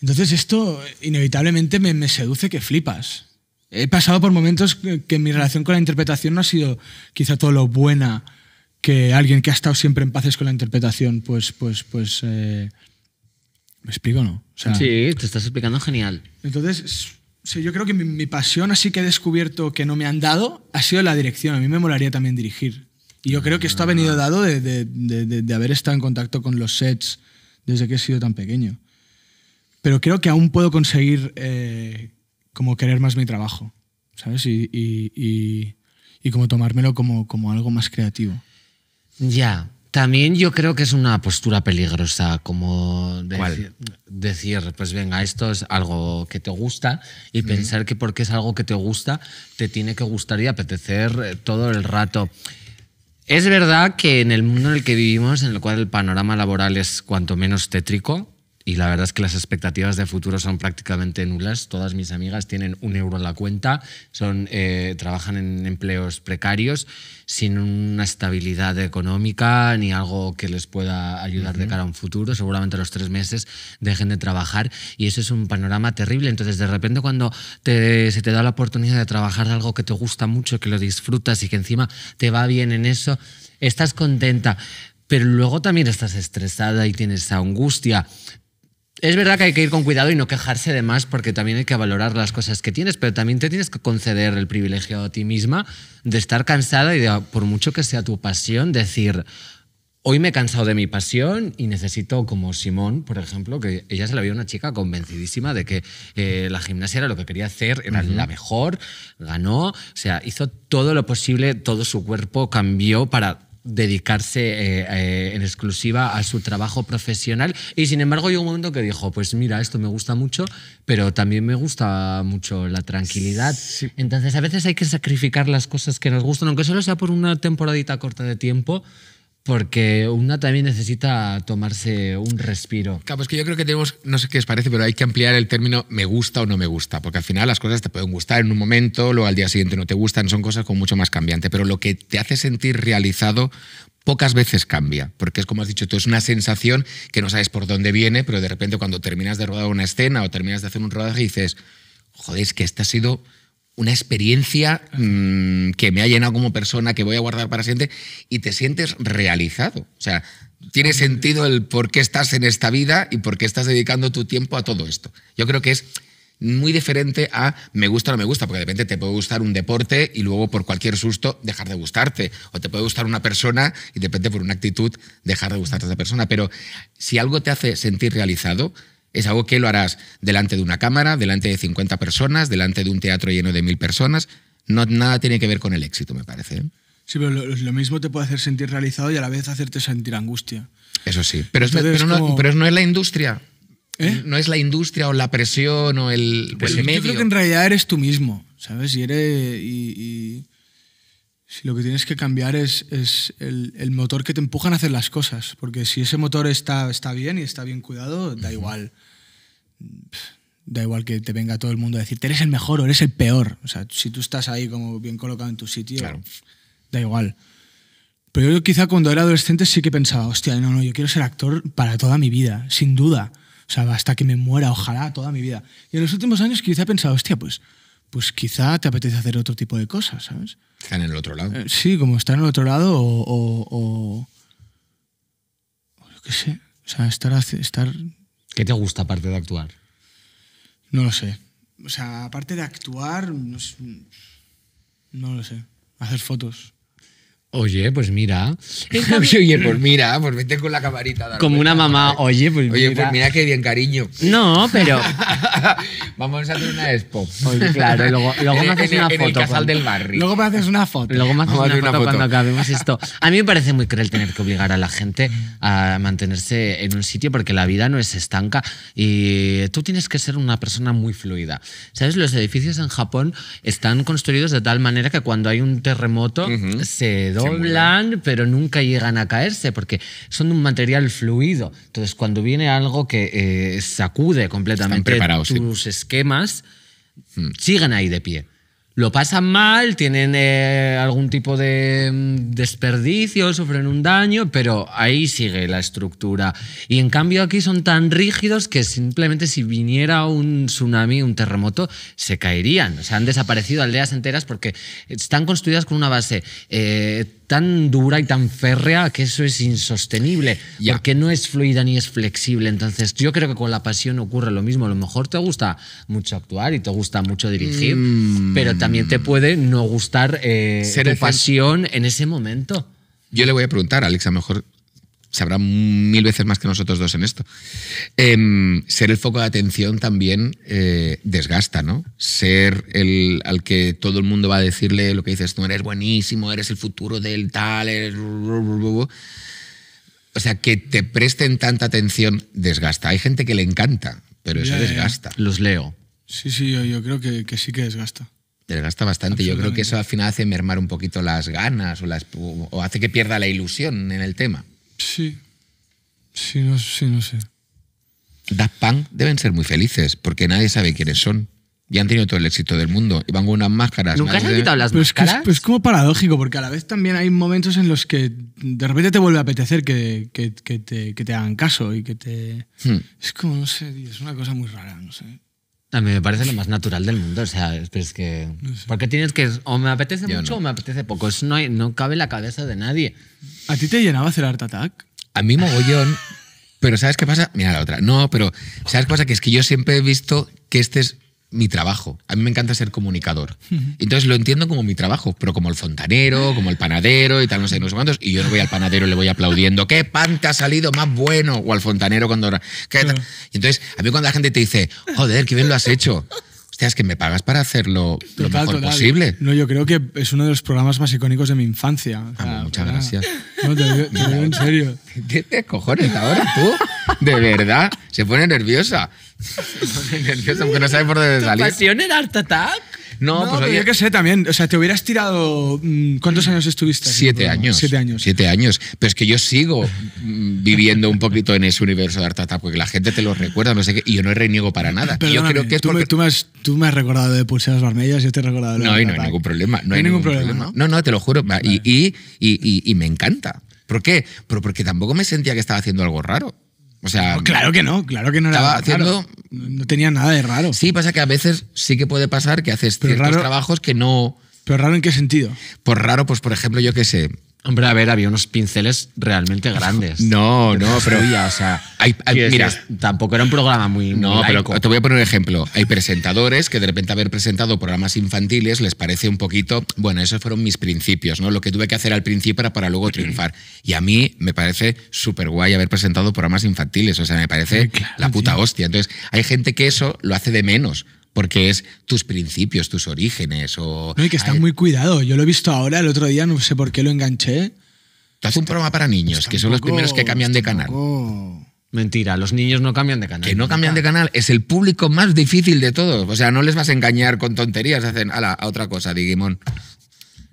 Entonces esto inevitablemente me, me seduce que flipas he pasado por momentos que, mi relación con la interpretación no ha sido quizá todo lo buena que alguien que ha estado siempre en paces con la interpretación, pues, pues, pues. Eh, ¿Me explico no? O sea, sí, te estás explicando genial. Entonces, sí, yo creo que mi, pasión, así que he descubierto que no me han dado, ha sido la dirección. A mí me molaría también dirigir. Y yo creo que esto ha venido ah. dado de, de, de, haber estado en contacto con los sets desde que he sido tan pequeño. Pero creo que aún puedo conseguir eh, como querer más mi trabajo, ¿sabes? Y, como tomármelo como, como algo más creativo. Ya, también yo creo que es una postura peligrosa, como decir, pues venga, esto es algo que te gusta y pensar que porque es algo que te gusta, te tiene que gustar y apetecer eh, todo el rato. Es verdad que en el mundo en el que vivimos, en el cual el panorama laboral es cuanto menos tétrico, y la verdad es que las expectativas de futuro son prácticamente nulas. Todas mis amigas tienen un euro en la cuenta, son, eh, trabajan en empleos precarios, sin una estabilidad económica ni algo que les pueda ayudar de cara a un futuro. Seguramente a los tres meses dejen de trabajar y eso es un panorama terrible. Entonces, de repente, cuando se te da la oportunidad de trabajar de algo que te gusta mucho, que lo disfrutas y que encima te va bien en eso, estás contenta pero luego también estás estresada y tienes esa angustia es verdad que hay que ir con cuidado y no quejarse de más porque también hay que valorar las cosas que tienes, pero también te tienes que conceder el privilegio a ti misma de estar cansada y de, por mucho que sea tu pasión, decir, hoy me he cansado de mi pasión y necesito, como Simón, por ejemplo, que ella se la vio una chica convencidísima de que eh, la gimnasia era lo que quería hacer, era la mejor, ganó, o sea, hizo todo lo posible, todo su cuerpo cambió para dedicarse eh, eh, en exclusiva a su trabajo profesional. Y sin embargo, llegó un momento que dijo, pues mira, esto me gusta mucho, pero también me gusta mucho la tranquilidad. Entonces, a veces hay que sacrificar las cosas que nos gustan, aunque solo sea por una temporadita corta de tiempo porque una también necesita tomarse un respiro. Claro, pues que yo creo que tenemos, no sé qué os parece, pero hay que ampliar el término me gusta o no me gusta, porque al final las cosas te pueden gustar en un momento, luego al día siguiente no te gustan, son cosas con mucho más cambiante, pero lo que te hace sentir realizado pocas veces cambia, porque es como has dicho tú, es una sensación que no sabes por dónde viene, pero de repente cuando terminas de rodar una escena o terminas de hacer un rodaje dices, joder, es que esta ha sido una experiencia mm, que me ha llenado como persona, que voy a guardar para siempre, y te sientes realizado. O sea, tiene sentido el por qué estás en esta vida y por qué estás dedicando tu tiempo a todo esto. Yo creo que es muy diferente a me gusta o no me gusta, porque de repente te puede gustar un deporte y luego por cualquier susto dejar de gustarte, o te puede gustar una persona y de repente por una actitud dejar de gustarte a esa persona. Pero si algo te hace sentir realizado, es algo que lo harás delante de una cámara, delante de 50 personas, delante de un teatro lleno de mil personas. No, nada tiene que ver con el éxito, me parece. ¿eh? Sí, pero lo, mismo te puede hacer sentir realizado y a la vez hacerte sentir angustia. Eso sí, pero, no, es la industria. ¿Eh? No es la industria o la presión o el, medio. Yo creo que en realidad eres tú mismo, ¿sabes? Y eres. y si lo que tienes que cambiar es, es el, motor que te empujan a hacer las cosas. Porque si ese motor está, está bien y está bien cuidado, da igual. Da igual que te venga todo el mundo a decirte eres el mejor o eres el peor. O sea, si tú estás ahí como bien colocado en tu sitio, da igual. Pero yo quizá cuando era adolescente sí que pensaba, hostia, no, no, yo quiero ser actor para toda mi vida, sin duda. O sea, hasta que me muera, ojalá, toda mi vida. Y en los últimos años quizá he pensado, hostia, pues, pues quizá te apetece hacer otro tipo de cosas, ¿sabes? Están en el otro lado. Eh, sí, como estar en el otro lado o, qué sé. O sea, estar, estar... ¿Qué te gusta aparte de actuar? No lo sé. O sea, aparte de actuar, no lo sé. Hacer fotos. Oye, pues mira. Oye, pues mira, pues vete con la camarita. Como una mamá, pues oye, pues mira. Oye, pues mira qué bien, cariño. No, pero. Vamos a hacer una expo. claro, luego, me haces una en foto. El casal del barrio. Luego me haces una foto. Luego me haces una, foto cuando acabemos esto. A mí me parece muy cruel tener que obligar a la gente a mantenerse en un sitio porque la vida no es estanca y tú tienes que ser una persona muy fluida. ¿Sabes? Los edificios en Japón están construidos de tal manera que cuando hay un terremoto se doblan, pero nunca llegan a caerse porque son un material fluido. Entonces, cuando viene algo que eh, sacude completamente tus esquemas, sigan mm. siguen ahí de pie lo pasan mal, tienen eh, algún tipo de mm, desperdicio, sufren un daño, pero ahí sigue la estructura. Y en cambio aquí son tan rígidos que simplemente si viniera un tsunami, un terremoto, se caerían. O sea, han desaparecido aldeas enteras porque están construidas con una base eh, tan dura y tan férrea que eso es insostenible, porque no es fluida ni es flexible. Entonces, yo creo que con la pasión ocurre lo mismo. A lo mejor te gusta mucho actuar y te gusta mucho dirigir, mm. pero también te puede no gustar tu eh, pasión en ese momento. Yo le voy a preguntar, Alex, a lo mejor sabrá mil veces más que nosotros dos en esto. Em, ser el foco de atención también eh, desgasta, ¿no? Ser el al que todo el mundo va a decirle lo que dices, tú eres buenísimo, eres el futuro del tal, eres... O sea, que te presten tanta atención desgasta. Hay gente que le encanta, pero eso desgasta. Los leo. Sí, sí, yo, creo que, sí que desgasta desgasta bastante. Yo creo que eso al final hace mermar un poquito las ganas o, las, o hace que pierda la ilusión en el tema. Sí, sí, no, no sé. Daft Punk deben ser muy felices porque nadie sabe quiénes son. Y han tenido todo el éxito del mundo. Y van con unas máscaras. ¿Nunca has quitado las máscaras? Es, es, como paradójico, porque a la vez también hay momentos en los que de repente te vuelve a apetecer que, que, que te, hagan caso y que te. Hmm. Es como, no sé, es una cosa muy rara, no sé. A mí me parece lo más natural del mundo. O sea, pues es que. Porque tienes que. O me apetece mucho o me apetece poco. no, hay, no cabe la cabeza de nadie. ¿A ti te llenaba hacer Art Attack? A mí mogollón. Pero ¿sabes qué pasa? Mira la otra. No, pero ¿sabes qué pasa? Que es que yo siempre he visto que este es mi trabajo. A mí me encanta ser comunicador. Entonces lo entiendo como mi trabajo, pero como el fontanero, como el panadero y tal, no sé, no sé cuántos. Y yo no voy al panadero y le voy aplaudiendo, ¿qué pan te ha salido más bueno? O al fontanero cuando... entonces, a mí cuando la gente te dice, joder, qué bien lo has hecho. Hostia, es que me pagas para hacerlo lo mejor posible. No, yo creo que es uno de los programas más icónicos de mi infancia. Ah, muchas gracias. No, te, digo, en serio. ¿Qué cojones ahora tú? de verdad, se pone nerviosa. Se pone nerviosa porque no sabe por dónde salir. pasión en Art Attack? No, no pues yo qué sé también. O sea, te hubieras tirado. Mm, ¿Cuántos años estuviste? Siete años. Siete años. Siete años. Pero es que yo sigo mm, viviendo un poquito en ese universo de Art Attack porque la gente te lo recuerda, no sé qué. Y yo no reniego para nada. yo creo que es tú, me, has, tú, me, has, recordado de pulseras barmellas, yo te he recordado de. No, no hay ningún problema. No, hay ningún, problema, ¿no? no, te lo juro. Y, y, y, y me encanta. ¿Por qué? Pero porque tampoco me sentía que estaba haciendo algo raro. O sea, claro que no, claro que no era haciendo, No tenía nada de raro. Sí, pasa que a veces sí que puede pasar que haces ciertos trabajos que no. ¿Pero raro en qué sentido? Por pues raro, pues por ejemplo, yo qué sé, Hombre, a ver, había unos pinceles realmente grandes. No, no, pero. Había, o sea, mira, tampoco era un programa muy. No, pero te voy a poner un ejemplo. Hay presentadores que de repente haber presentado programas infantiles les parece un poquito. Bueno, esos fueron mis principios, ¿no? Lo que tuve que hacer al principio era para luego triunfar. Y a mí me parece súper guay haber presentado programas infantiles. O sea, me parece la puta hostia. Entonces, hay gente que eso lo hace de menos porque es tus principios, tus orígenes. O, no, y que está muy cuidado. Yo lo he visto ahora, el otro día, no sé por qué lo enganché. Te hace un programa para niños, que son los primeros que cambian de canal. Mentira, los niños no cambian de canal. Que no cambian de canal, es el público más difícil de todos. O sea, no les vas a engañar con tonterías, hacen ala, a otra cosa, Digimon.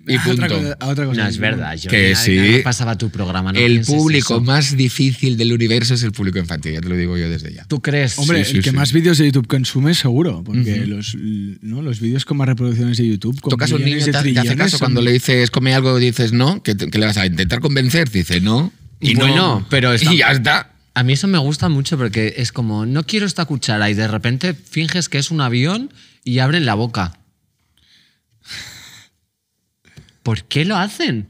Y punto. otra no, es verdad. Yo que sí. pasaba tu programa. el público más difícil del universo es el público infantil, ya te lo digo yo desde ya. ¿Tú crees? Hombre, el que más vídeos de YouTube consume seguro, porque los, ¿no? los vídeos con más reproducciones de YouTube. te, hace caso cuando le dices come algo, dices no, que, le vas a intentar convencer, dice no. Y bueno, no, pero está, ya está. A mí eso me gusta mucho porque es como, no quiero esta cuchara y de repente finges que es un avión y abren la boca. ¿Por qué lo hacen?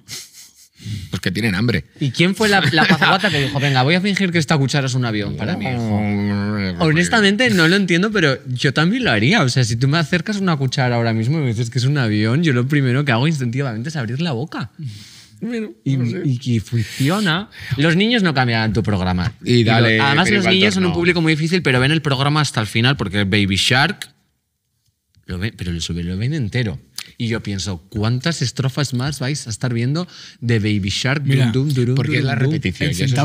Porque tienen hambre. ¿Y quién fue la, la que dijo, venga, voy a fingir que esta cuchara es un avión para mí? Pues, Honestamente, no lo entiendo, pero yo también lo haría. O sea, si tú me acercas una cuchara ahora mismo y me dices que es un avión, yo lo primero que hago instintivamente es abrir la boca. y, funciona. Los niños no cambiarán tu programa. además, los niños son un público muy difícil, pero ven el programa hasta el final porque Baby Shark. Lo ve pero lo ven entero. Y yo pienso, ¿cuántas estrofas más vais a estar viendo de Baby Shark? porque es la repetición. El se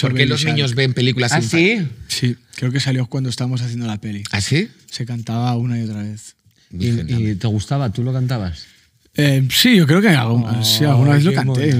¿por los niños ven películas ¿Ah, sí? Sí, creo que salió cuando estábamos haciendo la peli. ¿Así? ¿Ah, se cantaba una y otra vez. ¿Y, te gustaba? ¿Tú lo cantabas? Eh, sí, yo creo que algo, oh, sí, alguna vez lo canté.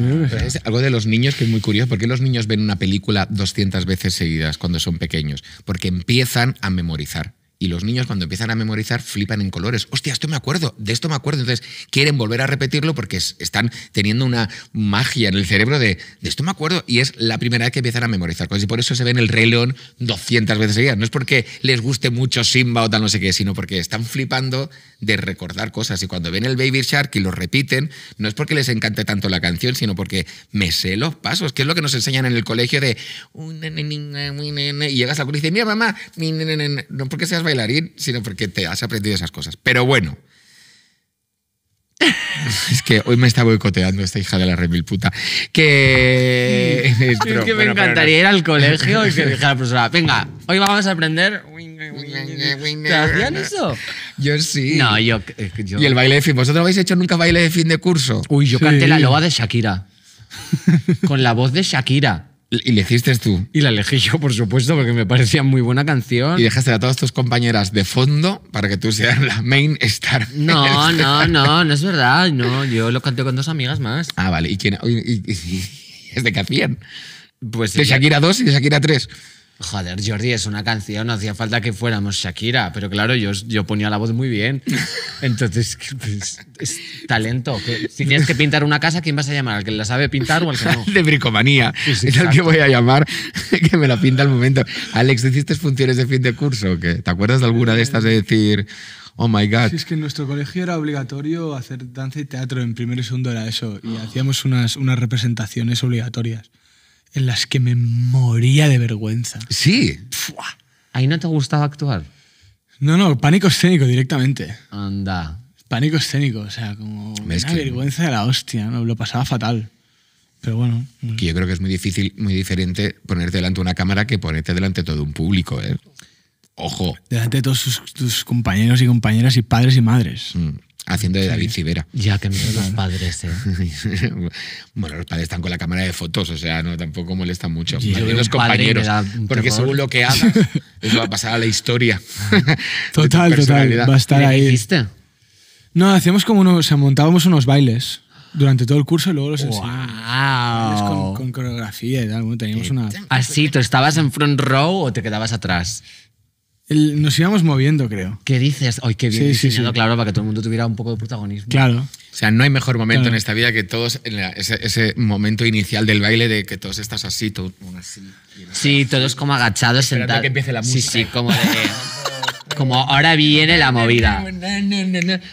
Es algo de los niños que es muy curioso. ¿Por qué los niños ven una película 200 veces seguidas cuando son pequeños? Porque empiezan a memorizar. Y los niños cuando empiezan a memorizar flipan en colores. Hostia, esto me acuerdo, de esto me acuerdo. Entonces quieren volver a repetirlo porque están teniendo una magia en el cerebro de, de esto me acuerdo. Y es la primera vez que empiezan a memorizar cosas. Y por eso se ven el Rey León 200 veces seguidas. No es porque les guste mucho Simba o tal no sé qué, sino porque están flipando de recordar cosas. Y cuando ven el Baby Shark y lo repiten, no es porque les encante tanto la canción, sino porque me sé los pasos, que es lo que nos enseñan en el colegio de... Y llegas al colegio y dices, mira mamá, no porque seas bailarín, sino porque te has aprendido esas cosas. Pero bueno. es que hoy me está boicoteando esta hija de la remil puta. Que. es, que me encantaría ir al colegio y que dijera la profesora: Venga, hoy vamos a aprender. ¿Te hacían eso? Yo sí. No, yo, Y el baile de fin. ¿Vosotros no habéis hecho nunca baile de fin de curso? Uy, yo canté la loa de Shakira. Con la voz de Shakira. Y elegiste tú. Y la elegí yo, por supuesto, porque me parecía muy buena canción. Y dejaste a todas tus compañeras de fondo para que tú seas la main star. No, no, no, no es verdad. No, yo lo canté con dos amigas más. Ah, vale. ¿Y quién? ¿Y, es de qué hacían? Pues de Shakira 2 y de Shakira 3. Joder, Jordi, es una canción, no hacía falta que fuéramos Shakira, pero claro, yo, yo ponía la voz muy bien. Entonces, pues, es talento. Que, si tienes que pintar una casa, ¿quién vas a llamar? ¿Al que la sabe pintar o al que no? De bricomanía. es al que voy a llamar, que me la pinta al momento. Alex, ¿hiciste funciones de fin de curso? ¿Te acuerdas de alguna de estas de decir, oh my god? Sí, es que en nuestro colegio era obligatorio hacer danza y teatro en primero y segundo era eso, y hacíamos unas, unas representaciones obligatorias en las que me moría de vergüenza. Sí. ¿Ahí no te gustaba actuar? No, no, pánico escénico directamente. Anda. Pánico escénico, o sea, como me una vergüenza de la hostia, ¿no? lo pasaba fatal. Pero bueno. yo creo que es muy difícil, muy diferente ponerte delante de una cámara que ponerte delante de todo un público, ¿eh? Ojo. Delante de todos sus, tus compañeros y compañeras y padres y madres. Mm. haciendo de David Civera. Ya que miedo los padres, ¿eh? bueno, los padres están con la cámara de fotos, o sea, no tampoco molestan mucho. los compañeros, porque según lo que hagas, eso va a pasar a la historia. total, total, va a estar ahí. Hiciste? No, hacíamos como unos, o sea, montábamos unos bailes durante todo el curso y luego los enseñábamos. Con, coreografía y tal, teníamos eh, una... Así, ah, ¿tú estabas en front row o te quedabas atrás? nos íbamos moviendo, creo. ¿Qué dices? Ay, qué bien sí, diseñado, sí, claro, para que todo el mundo tuviera un poco de protagonismo. Claro. O sea, no hay mejor momento en esta vida que todos, ese, ese, momento inicial del baile de que todos estás así, todo, así. Sí, todos como agachados, sentados. que empiece la música. Sí, sí, como de... como ahora viene la movida.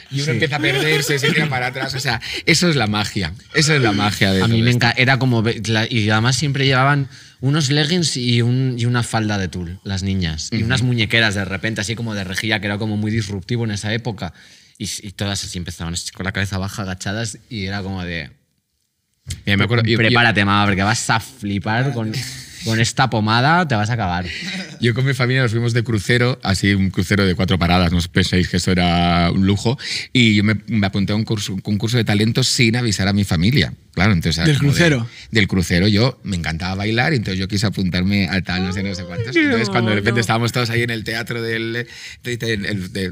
Y uno empieza a perderse, se tira para atrás. O sea, eso es la magia. Eso es la magia de A mí me encanta. Era como. Y además siempre llevaban unos leggings y, una falda de tul, las niñas. Y unas muñequeras de repente, así como de rejilla, que era como muy disruptivo en esa época. Y, todas así empezaban con la cabeza baja, agachadas, y era como de. Prepárate, mamá, porque vas a flipar con con esta pomada te vas a acabar. Yo con mi familia nos fuimos de crucero, así un crucero de cuatro paradas, no os penséis que eso era un lujo, y yo me, apunté a un curso, un concurso de talentos sin avisar a mi familia. Claro, entonces... ¿Del crucero? del crucero yo me encantaba bailar, entonces yo quise apuntarme a tal, no sé, no sé cuántos. Entonces cuando de repente estábamos todos ahí en el teatro del...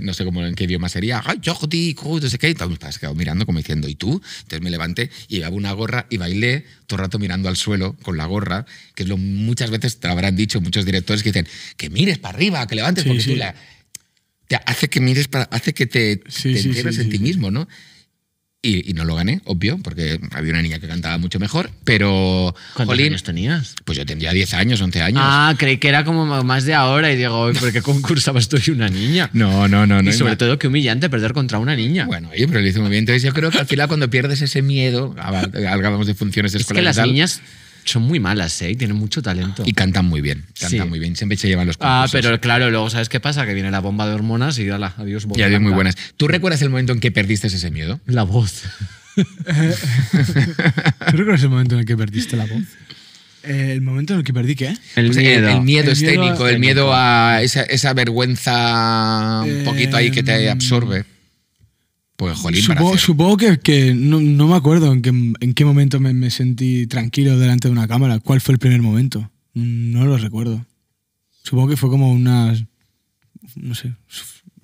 no sé cómo, en qué idioma sería, ¡ay, yo, no sé qué! Y todos me quedado mirando como diciendo, ¿y tú? Entonces me levanté y llevaba una gorra y bailé todo el rato mirando al suelo con la gorra, que es lo muchas veces te habrán dicho muchos directores que dicen que mires para arriba, que levantes, porque si te hace que mires para, hace que te, en ti mismo, ¿no? Y, no lo gané, obvio, porque había una niña que cantaba mucho mejor, pero... ¿Cuántos años tenías? Pues yo tendría 10 años, 11 años. Ah, creí que era como más de ahora y digo, ¿por qué concursabas tú y una niña? No, no, no. no y sobre todo, qué humillante perder contra una niña. Bueno, y pero lo hice muy bien. yo creo que al final cuando pierdes ese miedo, hablábamos ah, de funciones escolares... Es que las niñas son muy malas, ¿eh? Tienen mucho talento. Y cantan muy bien, cantan muy bien. Siempre se llevan los Ah, pero claro, luego ¿sabes qué pasa? Que viene la bomba de hormonas y ala, adiós Y adiós muy buenas. ¿Tú recuerdas el momento en que perdiste ese miedo? La voz. ¿Tú recuerdas el momento en el que perdiste la voz? Eh, el momento en el que perdí, ¿qué? El miedo. El, miedo escénico, el miedo a esa, vergüenza un poquito ahí que te em, absorbe. Pues supongo, supongo que, que no, no, me acuerdo en qué, en qué momento me, sentí tranquilo delante de una cámara. ¿Cuál fue el primer momento? No lo recuerdo. Supongo que fue como unas. No sé.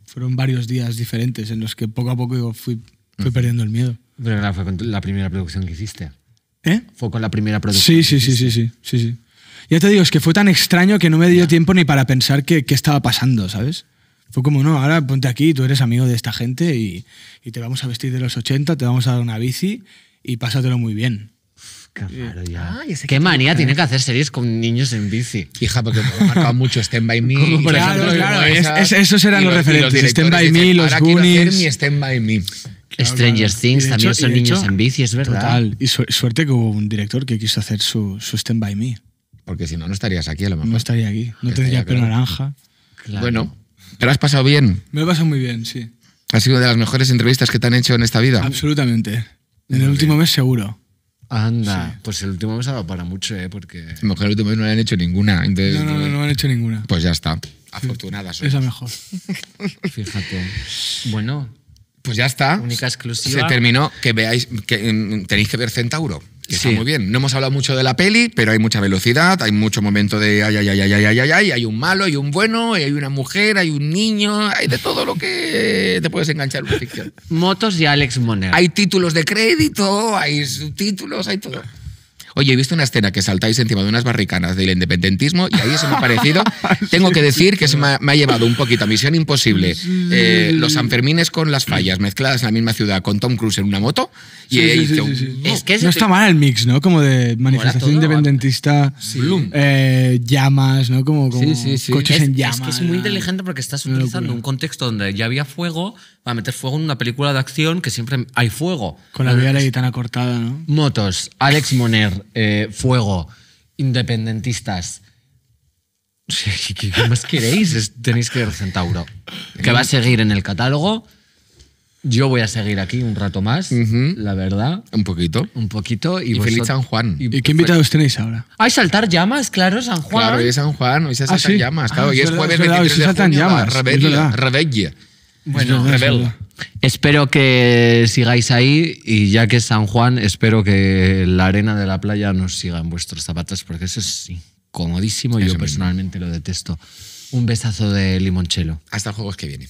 Fueron varios días diferentes en los que poco a poco fui, perdiendo el miedo. Pero claro, fue la primera producción que hiciste. ¿Eh? Fue con la primera producción. Sí, sí, sí, sí, sí, sí, Ya te digo, es que fue tan extraño que no me dio tiempo ni para pensar qué estaba pasando, ¿sabes? Fue como, no, ahora ponte aquí, tú eres amigo de esta gente y, te vamos a vestir de los 80, te vamos a dar una bici y pásatelo muy bien. ya. Qué manía tiene que hacer series con niños en bici. Hija, porque me marcado mucho Stand By Me. claro, claro. esos eran los, referentes. Stand By Me, los Goonies. Mi Stand By Me. Stranger Things también son niños en bici, es verdad. Total. Y suerte que hubo un director que quiso hacer su, su Stand By Me. Porque si no, no estarías aquí a lo mejor. No estaría aquí. No tendría pelo naranja. Bueno, ¿Te has pasado bien? Me lo he pasado muy bien, sí. Ha sido una de las mejores entrevistas que te han hecho en esta vida. Absolutamente. En el último mes seguro. Anda, pues el último mes ha dado para mucho, ¿eh? Porque... mejor el último mes no le han hecho ninguna. no, no, no, no han hecho ninguna. Pues ya está. Afortunada. soy. Es mejor. Fíjate. Bueno. Pues ya está. Única exclusiva. Se terminó. Que veáis, que mm, tenéis que ver Centauro muy bien. No hemos hablado mucho de la peli, pero hay mucha velocidad, hay mucho momento de ay, ay, ay, ay, ay, ay, ay, hay un malo, hay un bueno, hay una mujer, hay un niño, hay de todo lo que te puedes enganchar una ficción. Motos y Alex Moner. Hay títulos de crédito, hay subtítulos, hay todo. Oye, he visto una escena que saltáis encima de unas barricanas del independentismo y ahí eso me ha parecido. Tengo que decir que eso me ha, llevado un poquito a Misión Imposible. Eh, los Sanfermines con las fallas mezcladas en la misma ciudad con Tom Cruise en una moto. Y sí, sí, es que no está mal el mix, ¿no? Como de manifestación independentista, eh, llamas, ¿no? Como, coches en llamas. Es que es muy inteligente porque estás utilizando un contexto donde ya había fuego para meter fuego en una película de acción que siempre hay fuego. Con la vía la guitarra cortada, ¿no? Motos, Alex Moner, eh, fuego, independentistas. ¿Qué, más queréis? Tenéis que ver Centauro. Que va a seguir en el catálogo. Yo voy a seguir aquí un rato más, la verdad. Un poquito. Un poquito. Y, feliz San Juan. ¿Y, qué invitados tenéis ahora? ¿Hay saltar llamas! Claro, San Juan. Claro, y San Juan, hoy se ah, llamas. Ah, claro, y es jueves 23 de junio, Rebella. Rebella. Bueno, rebel. Espero que sigáis ahí y ya que es San Juan, espero que la arena de la playa nos siga en vuestros zapatos porque eso es incomodísimo y yo personalmente lo detesto. Un besazo de limonchelo. Hasta el jueves que viene.